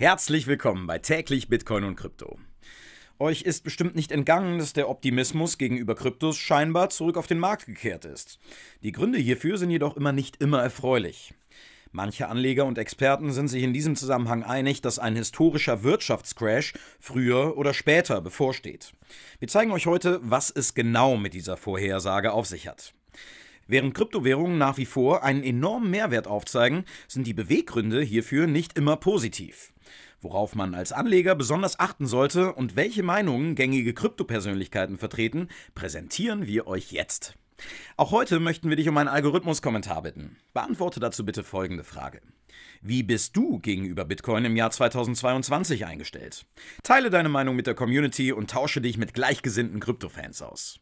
Herzlich willkommen bei täglich Bitcoin und Krypto. Euch ist bestimmt nicht entgangen, dass der Optimismus gegenüber Kryptos scheinbar zurück auf den Markt gekehrt ist. Die Gründe hierfür sind jedoch immer nicht immer erfreulich. Manche Anleger und Experten sind sich in diesem Zusammenhang einig, dass ein historischer Wirtschaftscrash früher oder später bevorsteht. Wir zeigen euch heute, was es genau mit dieser Vorhersage auf sich hat. Während Kryptowährungen nach wie vor einen enormen Mehrwert aufzeigen, sind die Beweggründe hierfür nicht immer positiv. Worauf man als Anleger besonders achten sollte und welche Meinungen gängige Kryptopersönlichkeiten vertreten, präsentieren wir euch jetzt. Auch heute möchten wir dich um einen Algorithmus-Kommentar bitten. Beantworte dazu bitte folgende Frage. Wie bist du gegenüber Bitcoin im Jahr 2022 eingestellt? Teile deine Meinung mit der Community und tausche dich mit gleichgesinnten Kryptofans aus.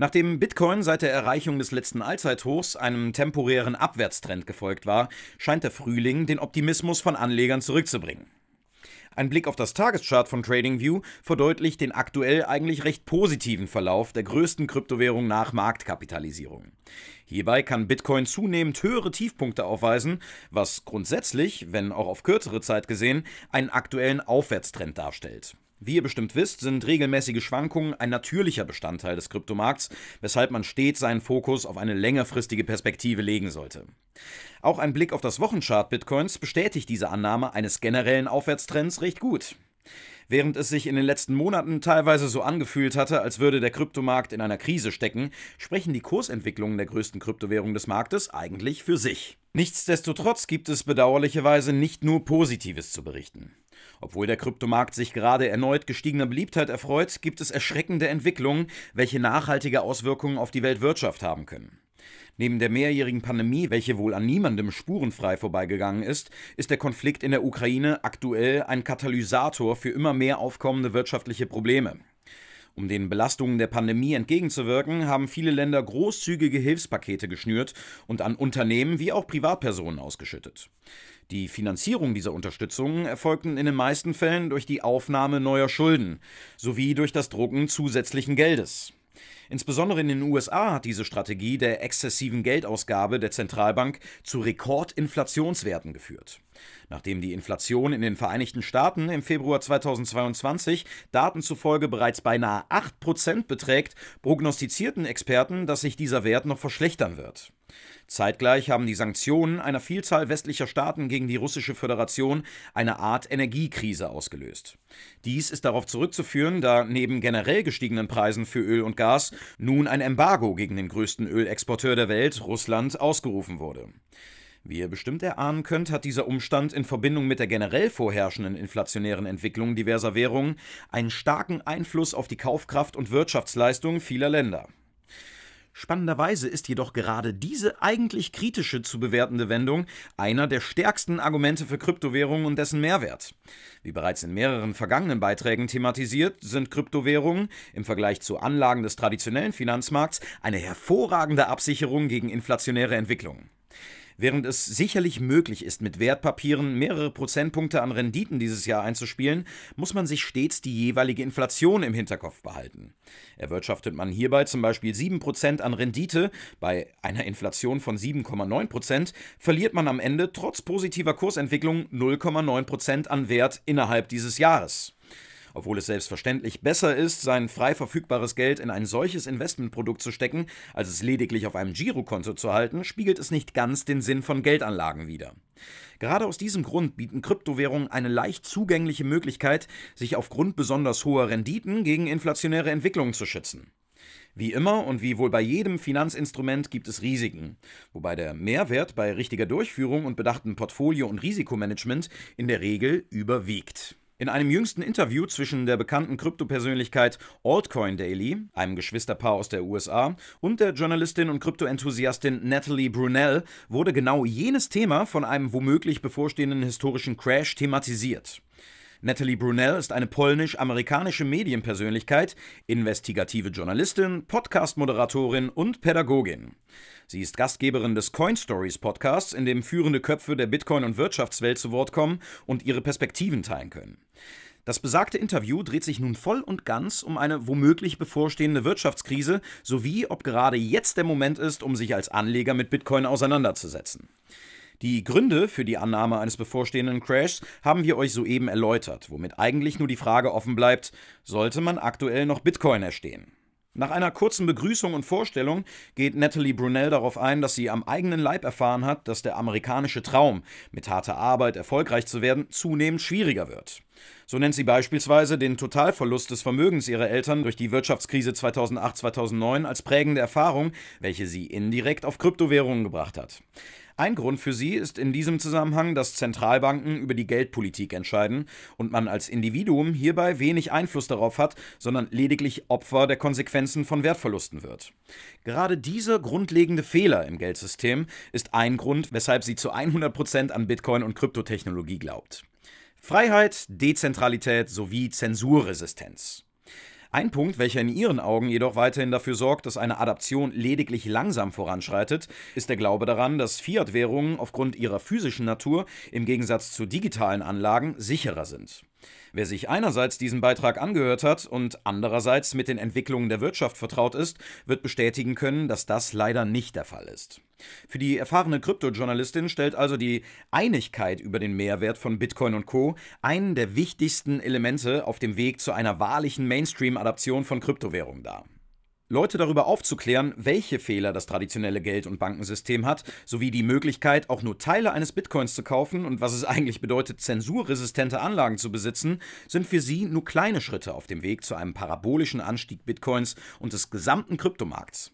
Nachdem Bitcoin seit der Erreichung des letzten Allzeithochs einem temporären Abwärtstrend gefolgt war, scheint der Frühling den Optimismus von Anlegern zurückzubringen. Ein Blick auf das Tageschart von TradingView verdeutlicht den aktuell eigentlich recht positiven Verlauf der größten Kryptowährung nach Marktkapitalisierung. Hierbei kann Bitcoin zunehmend höhere Tiefpunkte aufweisen, was grundsätzlich, wenn auch auf kürzere Zeit gesehen, einen aktuellen Aufwärtstrend darstellt. Wie ihr bestimmt wisst, sind regelmäßige Schwankungen ein natürlicher Bestandteil des Kryptomarkts, weshalb man stets seinen Fokus auf eine längerfristige Perspektive legen sollte. Auch ein Blick auf das Wochenchart Bitcoins bestätigt diese Annahme eines generellen Aufwärtstrends recht gut. Während es sich in den letzten Monaten teilweise so angefühlt hatte, als würde der Kryptomarkt in einer Krise stecken, sprechen die Kursentwicklungen der größten Kryptowährung des Marktes eigentlich für sich. Nichtsdestotrotz gibt es bedauerlicherweise nicht nur Positives zu berichten. Obwohl der Kryptomarkt sich gerade erneut gestiegener Beliebtheit erfreut, gibt es erschreckende Entwicklungen, welche nachhaltige Auswirkungen auf die Weltwirtschaft haben können. Neben der mehrjährigen Pandemie, welche wohl an niemandem spurenfrei vorbeigegangen ist, ist der Konflikt in der Ukraine aktuell ein Katalysator für immer mehr aufkommende wirtschaftliche Probleme. Um den Belastungen der Pandemie entgegenzuwirken, haben viele Länder großzügige Hilfspakete geschnürt und an Unternehmen wie auch Privatpersonen ausgeschüttet. Die Finanzierung dieser Unterstützungen erfolgten in den meisten Fällen durch die Aufnahme neuer Schulden sowie durch das Drucken zusätzlichen Geldes. Insbesondere in den USA hat diese Strategie der exzessiven Geldausgabe der Zentralbank zu Rekordinflationswerten geführt. Nachdem die Inflation in den Vereinigten Staaten im Februar 2022 Daten zufolge bereits beinahe 8% beträgt, prognostizierten Experten, dass sich dieser Wert noch verschlechtern wird. Zeitgleich haben die Sanktionen einer Vielzahl westlicher Staaten gegen die Russische Föderation eine Art Energiekrise ausgelöst. Dies ist darauf zurückzuführen, da neben generell gestiegenen Preisen für Öl und Gas nun ein Embargo gegen den größten Ölexporteur der Welt, Russland, ausgerufen wurde. Wie ihr bestimmt erahnen könnt, hat dieser Umstand in Verbindung mit der generell vorherrschenden inflationären Entwicklung diverser Währungen einen starken Einfluss auf die Kaufkraft und Wirtschaftsleistung vieler Länder. Spannenderweise ist jedoch gerade diese eigentlich kritische zu bewertende Wendung einer der stärksten Argumente für Kryptowährungen und dessen Mehrwert. Wie bereits in mehreren vergangenen Beiträgen thematisiert, sind Kryptowährungen im Vergleich zu Anlagen des traditionellen Finanzmarkts eine hervorragende Absicherung gegen inflationäre Entwicklungen. Während es sicherlich möglich ist, mit Wertpapieren mehrere Prozentpunkte an Renditen dieses Jahr einzuspielen, muss man sich stets die jeweilige Inflation im Hinterkopf behalten. Erwirtschaftet man hierbei zum Beispiel 7% an Rendite bei einer Inflation von 7,9%, verliert man am Ende trotz positiver Kursentwicklung 0,9% an Wert innerhalb dieses Jahres. Obwohl es selbstverständlich besser ist, sein frei verfügbares Geld in ein solches Investmentprodukt zu stecken, als es lediglich auf einem Girokonto zu halten, spiegelt es nicht ganz den Sinn von Geldanlagen wider. Gerade aus diesem Grund bieten Kryptowährungen eine leicht zugängliche Möglichkeit, sich aufgrund besonders hoher Renditen gegen inflationäre Entwicklungen zu schützen. Wie immer und wie wohl bei jedem Finanzinstrument gibt es Risiken, wobei der Mehrwert bei richtiger Durchführung und bedachtem Portfolio- und Risikomanagement in der Regel überwiegt. In einem jüngsten Interview zwischen der bekannten Kryptopersönlichkeit Altcoin Daily, einem Geschwisterpaar aus der USA, und der Journalistin und Kryptoenthusiastin Natalie Brunel wurde genau jenes Thema von einem womöglich bevorstehenden historischen Crash thematisiert. Natalie Brunel ist eine polnisch-amerikanische Medienpersönlichkeit, investigative Journalistin, Podcast-Moderatorin und Pädagogin. Sie ist Gastgeberin des Coin Stories Podcasts, in dem führende Köpfe der Bitcoin- und Wirtschaftswelt zu Wort kommen und ihre Perspektiven teilen können. Das besagte Interview dreht sich nun voll und ganz um eine womöglich bevorstehende Wirtschaftskrise sowie ob gerade jetzt der Moment ist, um sich als Anleger mit Bitcoin auseinanderzusetzen. Die Gründe für die Annahme eines bevorstehenden Crashs haben wir euch soeben erläutert, womit eigentlich nur die Frage offen bleibt, sollte man aktuell noch Bitcoin erstehen? Nach einer kurzen Begrüßung und Vorstellung geht Natalie Brunel darauf ein, dass sie am eigenen Leib erfahren hat, dass der amerikanische Traum, mit harter Arbeit erfolgreich zu werden, zunehmend schwieriger wird. So nennt sie beispielsweise den Totalverlust des Vermögens ihrer Eltern durch die Wirtschaftskrise 2008-2009 als prägende Erfahrung, welche sie indirekt auf Kryptowährungen gebracht hat. Ein Grund für sie ist in diesem Zusammenhang, dass Zentralbanken über die Geldpolitik entscheiden und man als Individuum hierbei wenig Einfluss darauf hat, sondern lediglich Opfer der Konsequenzen von Wertverlusten wird. Gerade dieser grundlegende Fehler im Geldsystem ist ein Grund, weshalb sie zu 100% an Bitcoin und Kryptotechnologie glaubt. Freiheit, Dezentralität sowie Zensurresistenz. Ein Punkt, welcher in ihren Augen jedoch weiterhin dafür sorgt, dass eine Adaption lediglich langsam voranschreitet, ist der Glaube daran, dass Fiat-Währungen aufgrund ihrer physischen Natur im Gegensatz zu digitalen Anlagen sicherer sind. Wer sich einerseits diesen Beitrag angehört hat und andererseits mit den Entwicklungen der Wirtschaft vertraut ist, wird bestätigen können, dass das leider nicht der Fall ist. Für die erfahrene Kryptojournalistin stellt also die Einigkeit über den Mehrwert von Bitcoin und Co. einen der wichtigsten Elemente auf dem Weg zu einer wahrlichen Mainstream-Adaption von Kryptowährungen dar. Leute darüber aufzuklären, welche Fehler das traditionelle Geld- und Bankensystem hat, sowie die Möglichkeit, auch nur Teile eines Bitcoins zu kaufen und was es eigentlich bedeutet, zensurresistente Anlagen zu besitzen, sind für sie nur kleine Schritte auf dem Weg zu einem parabolischen Anstieg Bitcoins und des gesamten Kryptomarkts.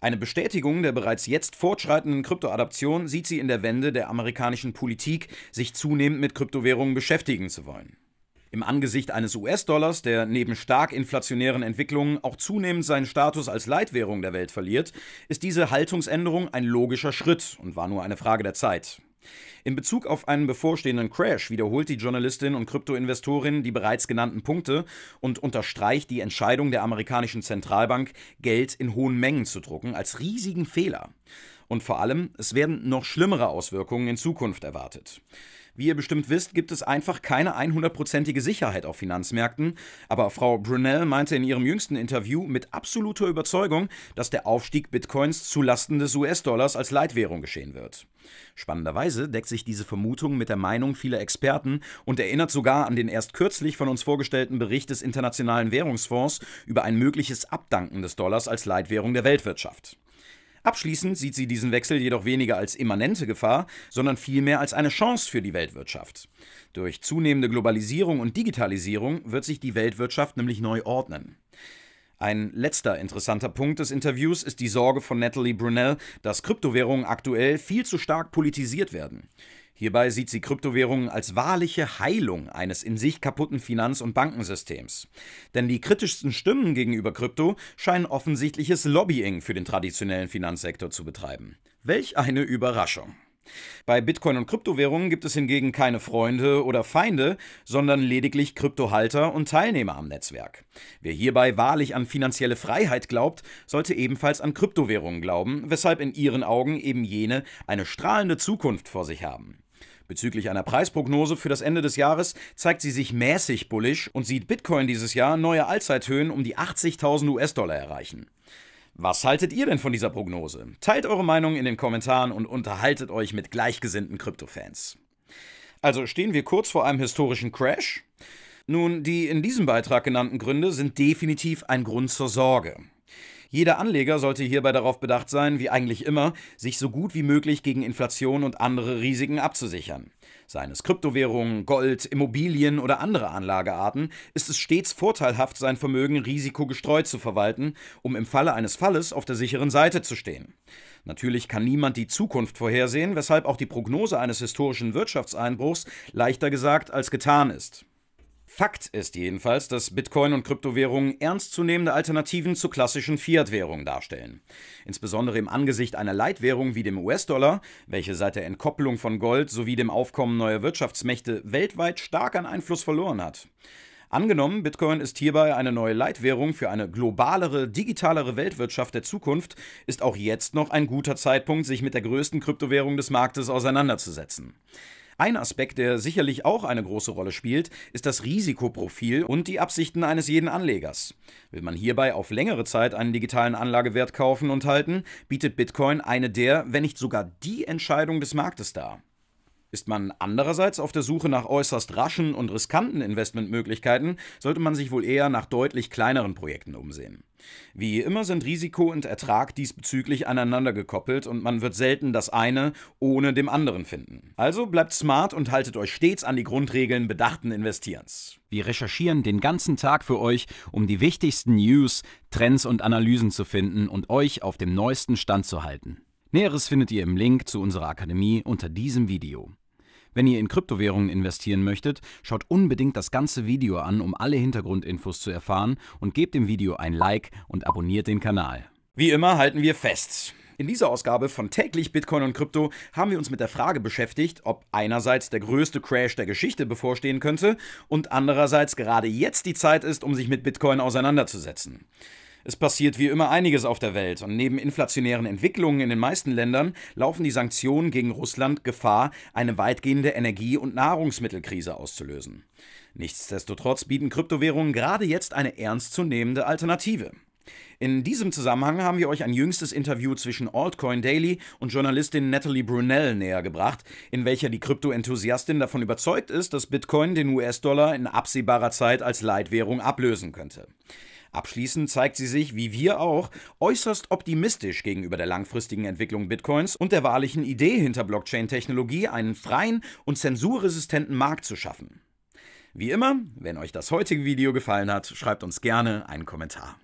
Eine Bestätigung der bereits jetzt fortschreitenden Kryptoadaption sieht sie in der Wende der amerikanischen Politik, sich zunehmend mit Kryptowährungen beschäftigen zu wollen. Im Angesicht eines US-Dollars, der neben stark inflationären Entwicklungen auch zunehmend seinen Status als Leitwährung der Welt verliert, ist diese Haltungsänderung ein logischer Schritt und war nur eine Frage der Zeit. In Bezug auf einen bevorstehenden Crash wiederholt die Journalistin und Kryptoinvestorin die bereits genannten Punkte und unterstreicht die Entscheidung der amerikanischen Zentralbank, Geld in hohen Mengen zu drucken, als riesigen Fehler. Und vor allem, es werden noch schlimmere Auswirkungen in Zukunft erwartet. Wie ihr bestimmt wisst, gibt es einfach keine 100%ige Sicherheit auf Finanzmärkten, aber Frau Brunel meinte in ihrem jüngsten Interview mit absoluter Überzeugung, dass der Aufstieg Bitcoins zulasten des US-Dollars als Leitwährung geschehen wird. Spannenderweise deckt sich diese Vermutung mit der Meinung vieler Experten und erinnert sogar an den erst kürzlich von uns vorgestellten Bericht des Internationalen Währungsfonds über ein mögliches Abdanken des Dollars als Leitwährung der Weltwirtschaft. Abschließend sieht sie diesen Wechsel jedoch weniger als immanente Gefahr, sondern vielmehr als eine Chance für die Weltwirtschaft. Durch zunehmende Globalisierung und Digitalisierung wird sich die Weltwirtschaft nämlich neu ordnen. Ein letzter interessanter Punkt des Interviews ist die Sorge von Natalie Brunel, dass Kryptowährungen aktuell viel zu stark politisiert werden. Hierbei sieht sie Kryptowährungen als wahrliche Heilung eines in sich kaputten Finanz- und Bankensystems. Denn die kritischsten Stimmen gegenüber Krypto scheinen offensichtliches Lobbying für den traditionellen Finanzsektor zu betreiben. Welch eine Überraschung. Bei Bitcoin und Kryptowährungen gibt es hingegen keine Freunde oder Feinde, sondern lediglich Kryptohalter und Teilnehmer am Netzwerk. Wer hierbei wahrlich an finanzielle Freiheit glaubt, sollte ebenfalls an Kryptowährungen glauben, weshalb in ihren Augen eben jene eine strahlende Zukunft vor sich haben. Bezüglich einer Preisprognose für das Ende des Jahres zeigt sie sich mäßig bullisch und sieht Bitcoin dieses Jahr neue Allzeithöhen um die 80.000 US-Dollar erreichen. Was haltet ihr denn von dieser Prognose? Teilt eure Meinung in den Kommentaren und unterhaltet euch mit gleichgesinnten Kryptofans. Also stehen wir kurz vor einem historischen Crash? Nun, die in diesem Beitrag genannten Gründe sind definitiv ein Grund zur Sorge. Jeder Anleger sollte hierbei darauf bedacht sein, wie eigentlich immer, sich so gut wie möglich gegen Inflation und andere Risiken abzusichern. Seien es Kryptowährungen, Gold, Immobilien oder andere Anlagearten, ist es stets vorteilhaft, sein Vermögen risikogestreut zu verwalten, um im Falle eines Falles auf der sicheren Seite zu stehen. Natürlich kann niemand die Zukunft vorhersehen, weshalb auch die Prognose eines historischen Wirtschaftseinbruchs leichter gesagt als getan ist. Fakt ist jedenfalls, dass Bitcoin und Kryptowährungen ernstzunehmende Alternativen zu klassischen Fiat-Währungen darstellen. Insbesondere im Angesicht einer Leitwährung wie dem US-Dollar, welche seit der Entkopplung von Gold sowie dem Aufkommen neuer Wirtschaftsmächte weltweit stark an Einfluss verloren hat. Angenommen, Bitcoin ist hierbei eine neue Leitwährung für eine globalere, digitalere Weltwirtschaft der Zukunft, ist auch jetzt noch ein guter Zeitpunkt, sich mit der größten Kryptowährung des Marktes auseinanderzusetzen. Ein Aspekt, der sicherlich auch eine große Rolle spielt, ist das Risikoprofil und die Absichten eines jeden Anlegers. Will man hierbei auf längere Zeit einen digitalen Anlagewert kaufen und halten, bietet Bitcoin eine der, wenn nicht sogar die Entscheidung des Marktes dar. Ist man andererseits auf der Suche nach äußerst raschen und riskanten Investmentmöglichkeiten, sollte man sich wohl eher nach deutlich kleineren Projekten umsehen. Wie immer sind Risiko und Ertrag diesbezüglich aneinander gekoppelt und man wird selten das eine ohne dem anderen finden. Also bleibt smart und haltet euch stets an die Grundregeln bedachten Investierens. Wir recherchieren den ganzen Tag für euch, um die wichtigsten News, Trends und Analysen zu finden und euch auf dem neuesten Stand zu halten. Näheres findet ihr im Link zu unserer Akademie unter diesem Video. Wenn ihr in Kryptowährungen investieren möchtet, schaut unbedingt das ganze Video an, um alle Hintergrundinfos zu erfahren und gebt dem Video ein Like und abonniert den Kanal. Wie immer halten wir fest. In dieser Ausgabe von täglich Bitcoin und Krypto haben wir uns mit der Frage beschäftigt, ob einerseits der größte Crash der Geschichte bevorstehen könnte und andererseits gerade jetzt die Zeit ist, um sich mit Bitcoin auseinanderzusetzen. Es passiert wie immer einiges auf der Welt und neben inflationären Entwicklungen in den meisten Ländern laufen die Sanktionen gegen Russland Gefahr, eine weitgehende Energie- und Nahrungsmittelkrise auszulösen. Nichtsdestotrotz bieten Kryptowährungen gerade jetzt eine ernstzunehmende Alternative. In diesem Zusammenhang haben wir euch ein jüngstes Interview zwischen Altcoin Daily und Journalistin Natalie Brunell nähergebracht, in welcher die Krypto-Enthusiastin davon überzeugt ist, dass Bitcoin den US-Dollar in absehbarer Zeit als Leitwährung ablösen könnte. Abschließend zeigt sie sich, wie wir auch, äußerst optimistisch gegenüber der langfristigen Entwicklung Bitcoins und der wahrlichen Idee hinter Blockchain-Technologie, einen freien und zensurresistenten Markt zu schaffen. Wie immer, wenn euch das heutige Video gefallen hat, schreibt uns gerne einen Kommentar.